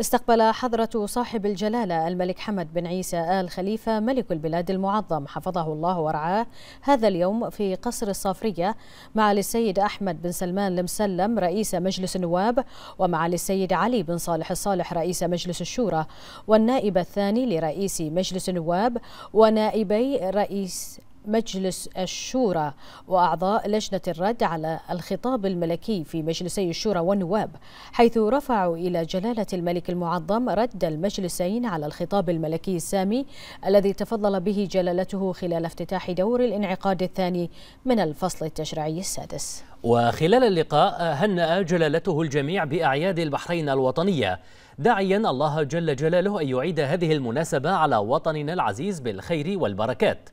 استقبل حضرة صاحب الجلالة الملك حمد بن عيسى آل خليفة ملك البلاد المعظم حفظه الله ورعاه هذا اليوم في قصر الصافرية مع السيد أحمد بن سلمان المسلم رئيس مجلس النواب ومع السيد علي بن صالح الصالح رئيس مجلس الشورى والنائب الثاني لرئيس مجلس النواب ونائبي رئيس مجلس الشورى وأعضاء لجنة الرد على الخطاب الملكي في مجلسي الشورى والنواب حيث رفعوا إلى جلالة الملك المعظم رد المجلسين على الخطاب الملكي السامي الذي تفضل به جلالته خلال افتتاح دور الانعقاد الثاني من الفصل التشريعي السادس وخلال اللقاء هنأ جلالته الجميع بأعياد البحرين الوطنية داعيا الله جل جلاله أن يعيد هذه المناسبة على وطننا العزيز بالخير والبركات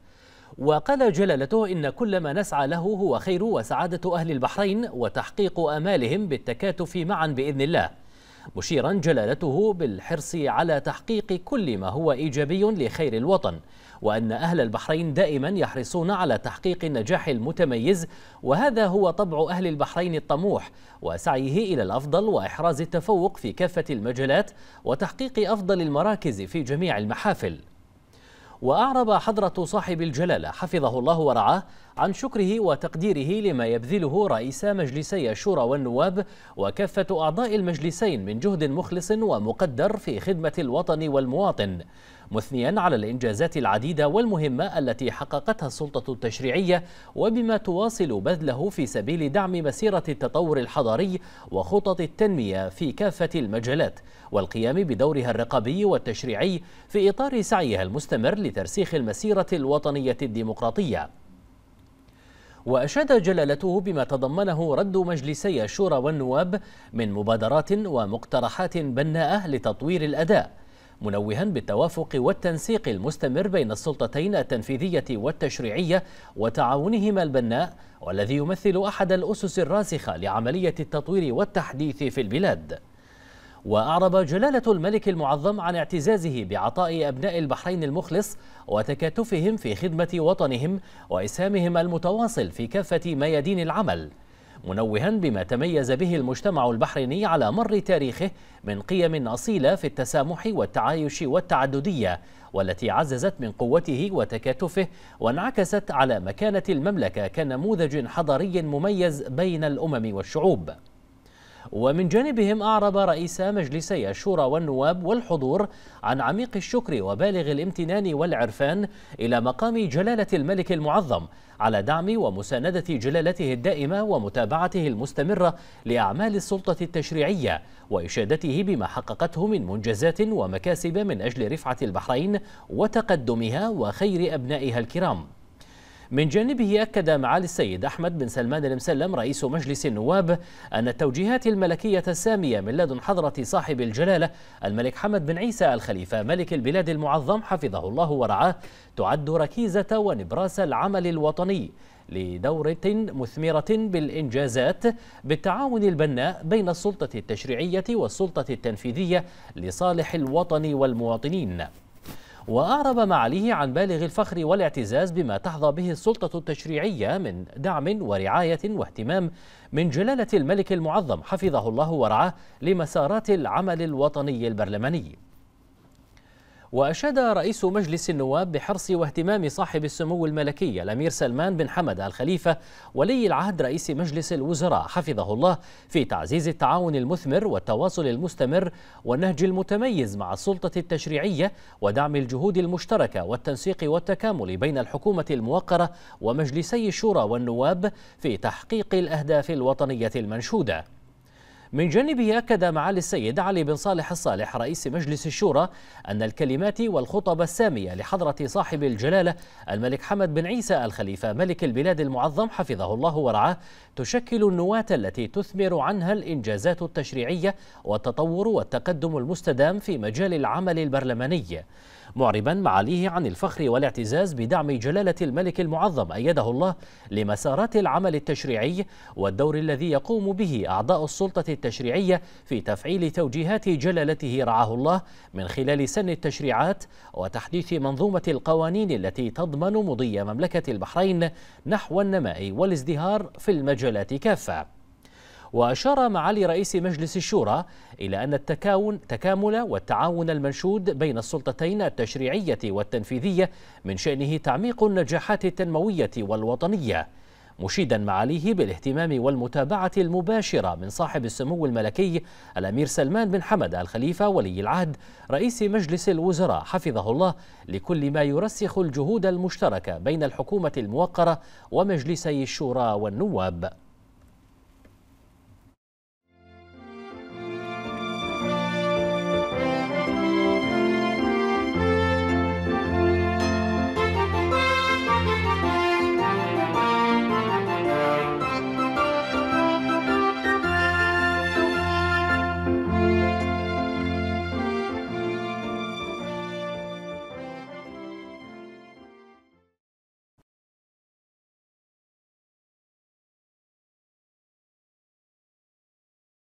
وقال جلالته إن كل ما نسعى له هو خير وسعادة أهل البحرين وتحقيق آمالهم بالتكاتف معا بإذن الله مشيرا جلالته بالحرص على تحقيق كل ما هو إيجابي لخير الوطن وأن أهل البحرين دائما يحرصون على تحقيق النجاح المتميز وهذا هو طبع أهل البحرين الطموح وسعيه إلى الأفضل وإحراز التفوق في كافة المجالات وتحقيق أفضل المراكز في جميع المحافل وأعرب حضرة صاحب الجلالة حفظه الله ورعاه عن شكره وتقديره لما يبذله رئيس مجلسي الشورى والنواب وكافة أعضاء المجلسين من جهد مخلص ومقدر في خدمة الوطن والمواطن مثنيا على الإنجازات العديدة والمهمة التي حققتها السلطة التشريعية وبما تواصل بذله في سبيل دعم مسيرة التطور الحضاري وخطط التنمية في كافة المجالات والقيام بدورها الرقابي والتشريعي في إطار سعيها المستمر لترسيخ المسيرة الوطنية الديمقراطية وأشاد جلالته بما تضمنه رد مجلسي الشورى والنواب من مبادرات ومقترحات بناءة لتطوير الأداء منوها بالتوافق والتنسيق المستمر بين السلطتين التنفيذية والتشريعية وتعاونهما البناء والذي يمثل أحد الأسس الراسخة لعملية التطوير والتحديث في البلاد وأعرب جلالة الملك المعظم عن اعتزازه بعطاء أبناء البحرين المخلص وتكاتفهم في خدمة وطنهم وإسهامهم المتواصل في كافة ميادين العمل منوها بما تميز به المجتمع البحريني على مر تاريخه من قيم أصيلة في التسامح والتعايش والتعددية والتي عززت من قوته وتكاتفه وانعكست على مكانة المملكة كنموذج حضاري مميز بين الأمم والشعوب ومن جانبهم أعرب رئيس مجلسي الشورى والنواب والحضور عن عميق الشكر وبالغ الامتنان والعرفان إلى مقام جلالة الملك المعظم على دعم ومساندة جلالته الدائمة ومتابعته المستمرة لأعمال السلطة التشريعية وإشادته بما حققته من منجزات ومكاسب من أجل رفعة البحرين وتقدمها وخير أبنائها الكرام من جانبه أكد معالي السيد أحمد بن سلمان المسلم رئيس مجلس النواب أن التوجيهات الملكية السامية من لدن حضرة صاحب الجلالة الملك حمد بن عيسى الخليفة ملك البلاد المعظم حفظه الله ورعاه تعد ركيزة ونبراس العمل الوطني لدورة مثمرة بالإنجازات بالتعاون البناء بين السلطة التشريعية والسلطة التنفيذية لصالح الوطن والمواطنين وأعرب معاليه عن بالغ الفخر والاعتزاز بما تحظى به السلطة التشريعية من دعم ورعاية واهتمام من جلالة الملك المعظم حفظه الله ورعاه لمسارات العمل الوطني البرلماني وأشاد رئيس مجلس النواب بحرص واهتمام صاحب السمو الملكي الأمير سلمان بن حمد الخليفة ولي العهد رئيس مجلس الوزراء حفظه الله في تعزيز التعاون المثمر والتواصل المستمر والنهج المتميز مع السلطة التشريعية ودعم الجهود المشتركة والتنسيق والتكامل بين الحكومة الموقرة ومجلسي الشورى والنواب في تحقيق الأهداف الوطنية المنشودة من جانبه أكد معالي السيد علي بن صالح الصالح رئيس مجلس الشورى أن الكلمات والخطب السامية لحضرة صاحب الجلالة الملك حمد بن عيسى الخليفة ملك البلاد المعظم حفظه الله ورعاه تشكل النواة التي تثمر عنها الإنجازات التشريعية والتطور والتقدم المستدام في مجال العمل البرلماني معربا معاليه عن الفخر والاعتزاز بدعم جلالة الملك المعظم أيده الله لمسارات العمل التشريعي والدور الذي يقوم به أعضاء السلطة التشريعية في تفعيل توجيهات جلالته رعاه الله من خلال سن التشريعات وتحديث منظومة القوانين التي تضمن مضي مملكة البحرين نحو النماء والازدهار في المجالات كافة وأشار معالي رئيس مجلس الشورى إلى أن التكاون تكامل والتعاون المنشود بين السلطتين التشريعية والتنفيذية من شأنه تعميق النجاحات التنموية والوطنية مشيدا معاليه بالاهتمام والمتابعة المباشرة من صاحب السمو الملكي الأمير سلمان بن حمد الخليفة ولي العهد رئيس مجلس الوزراء حفظه الله لكل ما يرسخ الجهود المشتركة بين الحكومة الموقرة ومجلسي الشورى والنواب